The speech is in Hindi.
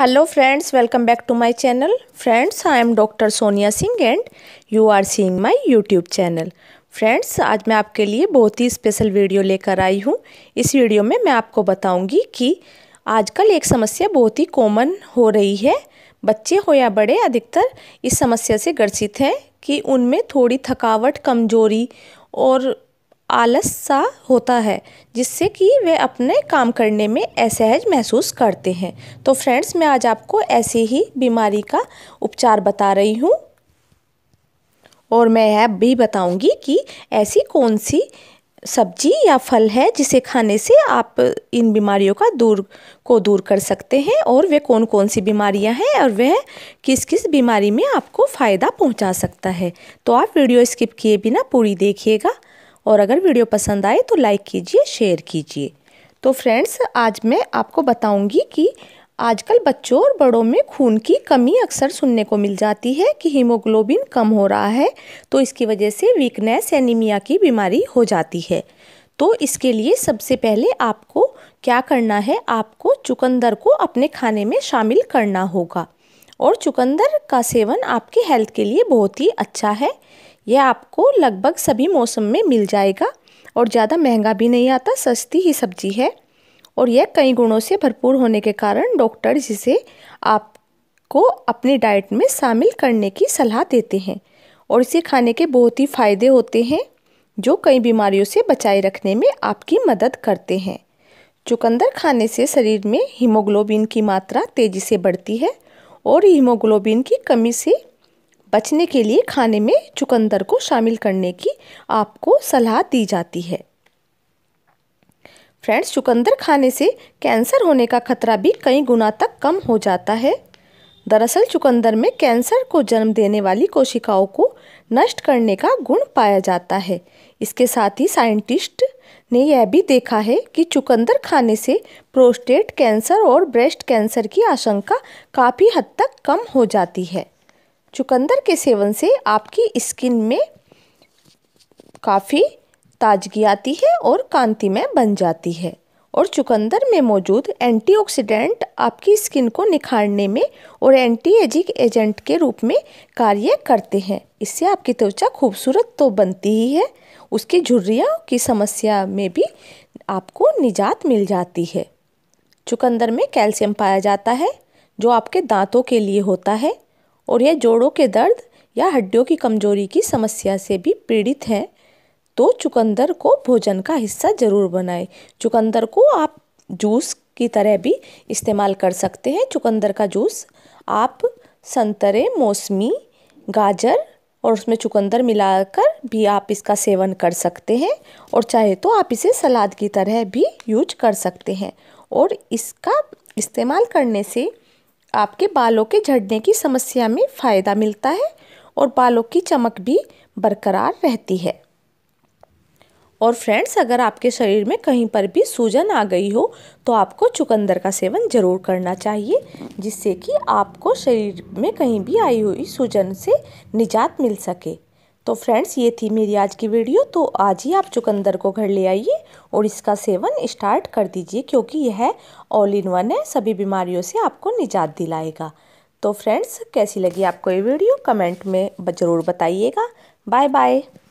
hello friends welcome back to my channel friends I am doctor Sonia Singh and you are seeing my YouTube channel friends आज मैं आपके लिए बहुत ही स्पेशल वीडियो लेकर आई हूँ इस वीडियो में मैं आपको बताऊँगी कि आजकल एक समस्या बहुत ही कॉमन हो रही है बच्चे हो या बड़े अधिकतर इस समस्या से ग्रसित हैं कि उनमें थोड़ी थकावट कमजोरी और आलस सा होता है जिससे कि वे अपने काम करने में असहज महसूस करते हैं तो फ्रेंड्स मैं आज आपको ऐसी ही बीमारी का उपचार बता रही हूँ और मैं यह भी बताऊँगी कि ऐसी कौन सी सब्जी या फल है जिसे खाने से आप इन बीमारियों का दूर को दूर कर सकते हैं और वे कौन कौन सी बीमारियां हैं और वह किस किस बीमारी में आपको फ़ायदा पहुंचा सकता है तो आप वीडियो स्किप किए बिना पूरी देखिएगा और अगर वीडियो पसंद आए तो लाइक कीजिए शेयर कीजिए तो फ्रेंड्स आज मैं आपको बताऊंगी कि आजकल बच्चों और बड़ों में खून की कमी अक्सर सुनने को मिल जाती है कि हीमोग्लोबिन कम हो रहा है तो इसकी वजह से वीकनेस एनीमिया की बीमारी हो जाती है तो इसके लिए सबसे पहले आपको क्या करना है आपको चुकंदर को अपने खाने में शामिल करना होगा और चुकंदर का सेवन आपके हेल्थ के लिए बहुत ही अच्छा है यह आपको लगभग सभी मौसम में मिल जाएगा और ज़्यादा महंगा भी नहीं आता सस्ती ही सब्जी है और यह कई गुणों से भरपूर होने के कारण डॉक्टर जिसे आपको अपनी डाइट में शामिल करने की सलाह देते हैं और इसे खाने के बहुत ही फायदे होते हैं जो कई बीमारियों से बचाए रखने में आपकी मदद करते हैं चुकंदर खाने से शरीर में हीमोग्लोबिन की मात्रा तेज़ी से बढ़ती है और हीमोग्लोबिन की कमी से बचने के लिए खाने में चुकंदर को शामिल करने की आपको सलाह दी जाती है फ्रेंड्स चुकंदर खाने से कैंसर होने का खतरा भी कई गुना तक कम हो जाता है दरअसल चुकंदर में कैंसर को जन्म देने वाली कोशिकाओं को नष्ट करने का गुण पाया जाता है इसके साथ ही साइंटिस्ट ने यह भी देखा है कि चुकंदर खाने से प्रोस्टेट कैंसर और ब्रेस्ट कैंसर की आशंका काफ़ी हद तक कम हो जाती है चुकंदर के सेवन से आपकी स्किन में काफ़ी ताजगी आती है और कांतिमय बन जाती है और चुकंदर में मौजूद एंटीऑक्सीडेंट आपकी स्किन को निखारने में और एंटी एजिक एजेंट के रूप में कार्य करते हैं इससे आपकी त्वचा खूबसूरत तो बनती ही है उसकी झुर्रिया की समस्या में भी आपको निजात मिल जाती है चुकंदर में कैल्शियम पाया जाता है जो आपके दांतों के लिए होता है और यह जोड़ों के दर्द या हड्डियों की कमजोरी की समस्या से भी पीड़ित हैं तो चुकंदर को भोजन का हिस्सा ज़रूर बनाएं चुकंदर को आप जूस की तरह भी इस्तेमाल कर सकते हैं चुकंदर का जूस आप संतरे मौसमी गाजर और उसमें चुकंदर मिलाकर भी आप इसका सेवन कर सकते हैं और चाहे तो आप इसे सलाद की तरह भी यूज कर सकते हैं और इसका इस्तेमाल करने से आपके बालों के झड़ने की समस्या में फ़ायदा मिलता है और बालों की चमक भी बरकरार रहती है और फ्रेंड्स अगर आपके शरीर में कहीं पर भी सूजन आ गई हो तो आपको चुकंदर का सेवन ज़रूर करना चाहिए जिससे कि आपको शरीर में कहीं भी आई हुई सूजन से निजात मिल सके तो फ्रेंड्स ये थी मेरी आज की वीडियो तो आज ही आप चुकंदर को घर ले आइए और इसका सेवन स्टार्ट कर दीजिए क्योंकि यह ऑल इन वन है सभी बीमारियों से आपको निजात दिलाएगा तो फ्रेंड्स कैसी लगी आपको ये वीडियो कमेंट में ज़रूर बताइएगा बाय बाय